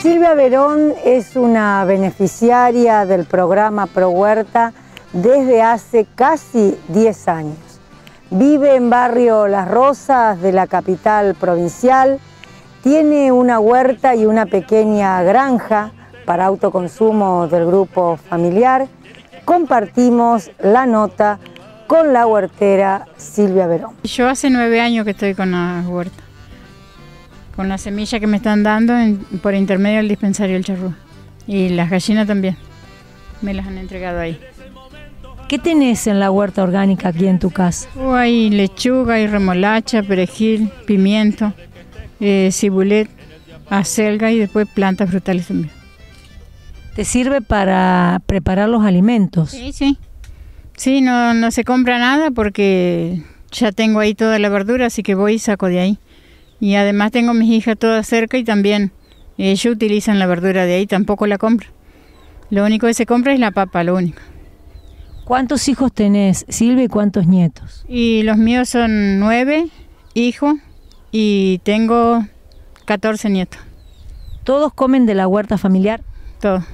Silvia Verón es una beneficiaria del programa Pro Huerta desde hace casi 10 años. Vive en barrio Las Rosas de la capital provincial, tiene una huerta y una pequeña granja para autoconsumo del grupo familiar. Compartimos la nota con la huertera Silvia Verón. Yo hace nueve años que estoy con la huerta con la semilla que me están dando por intermedio del dispensario El Charrú. Y las gallinas también, me las han entregado ahí. ¿Qué tenés en la huerta orgánica aquí en tu casa? Oh, hay lechuga, hay remolacha, perejil, pimiento, eh, cibulet, acelga y después plantas frutales también. ¿Te sirve para preparar los alimentos? Sí, sí. Sí, no, no se compra nada porque ya tengo ahí toda la verdura, así que voy y saco de ahí. Y además tengo mis hijas todas cerca y también ellos utilizan la verdura de ahí, tampoco la compro. Lo único que se compra es la papa, lo único. ¿Cuántos hijos tenés, Silvia, y cuántos nietos? Y los míos son nueve hijos y tengo catorce nietos. ¿Todos comen de la huerta familiar? Todos.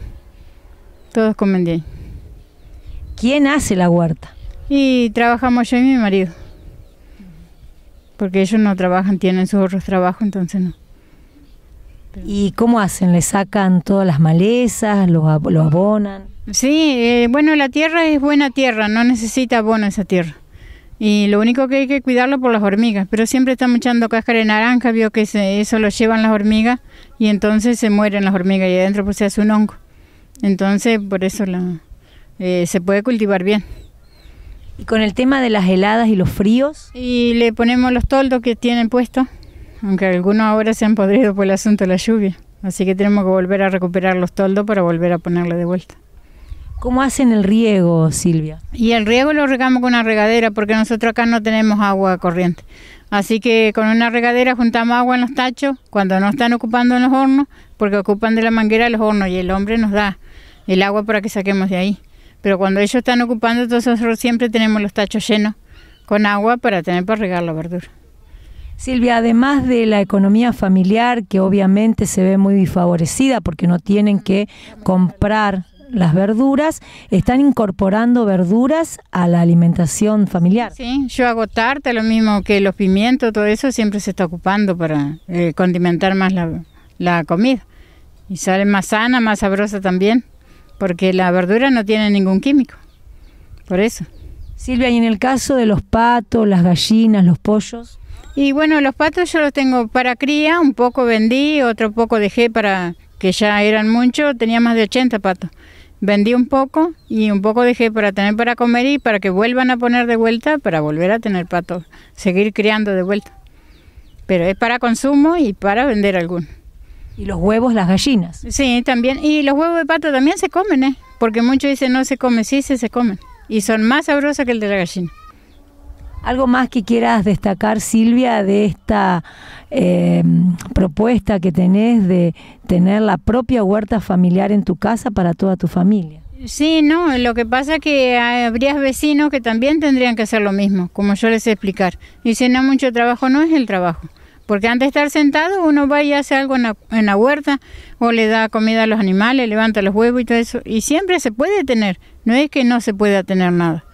Todos comen de ahí. ¿Quién hace la huerta? Y trabajamos yo y mi marido porque ellos no trabajan, tienen sus otros trabajos, entonces no. ¿Y cómo hacen? ¿Le sacan todas las malezas? ¿Los abonan? Sí, eh, bueno, la tierra es buena tierra, no necesita abono esa tierra. Y lo único que hay que cuidarlo por las hormigas, pero siempre están echando cáscara de naranja, vio que eso lo llevan las hormigas y entonces se mueren las hormigas y adentro pues se hace un hongo. Entonces, por eso la, eh, se puede cultivar bien. ¿Y con el tema de las heladas y los fríos? Y le ponemos los toldos que tienen puestos, aunque algunos ahora se han podrido por el asunto de la lluvia. Así que tenemos que volver a recuperar los toldos para volver a ponerle de vuelta. ¿Cómo hacen el riego, Silvia? Y el riego lo regamos con una regadera porque nosotros acá no tenemos agua corriente. Así que con una regadera juntamos agua en los tachos cuando no están ocupando los hornos, porque ocupan de la manguera los hornos y el hombre nos da el agua para que saquemos de ahí. Pero cuando ellos están ocupando, nosotros siempre tenemos los tachos llenos con agua para tener para regar la verdura. Silvia, además de la economía familiar, que obviamente se ve muy favorecida porque no tienen que comprar las verduras, están incorporando verduras a la alimentación familiar. Sí, yo hago tarta, lo mismo que los pimientos, todo eso siempre se está ocupando para eh, condimentar más la, la comida. Y sale más sana, más sabrosa también porque la verdura no tiene ningún químico. Por eso. Silvia, y en el caso de los patos, las gallinas, los pollos. Y bueno, los patos yo los tengo para cría, un poco vendí, otro poco dejé para que ya eran muchos, tenía más de 80 patos. Vendí un poco y un poco dejé para tener para comer y para que vuelvan a poner de vuelta, para volver a tener patos, seguir criando de vuelta. Pero es para consumo y para vender algunos. Y los huevos, las gallinas. Sí, también. Y los huevos de pato también se comen, ¿eh? Porque muchos dicen no se come, sí, se se comen. Y son más sabrosos que el de la gallina. ¿Algo más que quieras destacar, Silvia, de esta em, propuesta que tenés de tener la propia huerta familiar en tu casa para toda tu familia? Sí, no, lo que pasa es que habrías vecinos que también tendrían que hacer lo mismo, como yo les he explicar. si no, mucho trabajo no es el trabajo. Porque antes de estar sentado, uno va y hace algo en la, en la, huerta, o le da comida a los animales, levanta los huevos y todo eso. Y siempre se puede tener, no es que no se pueda tener nada.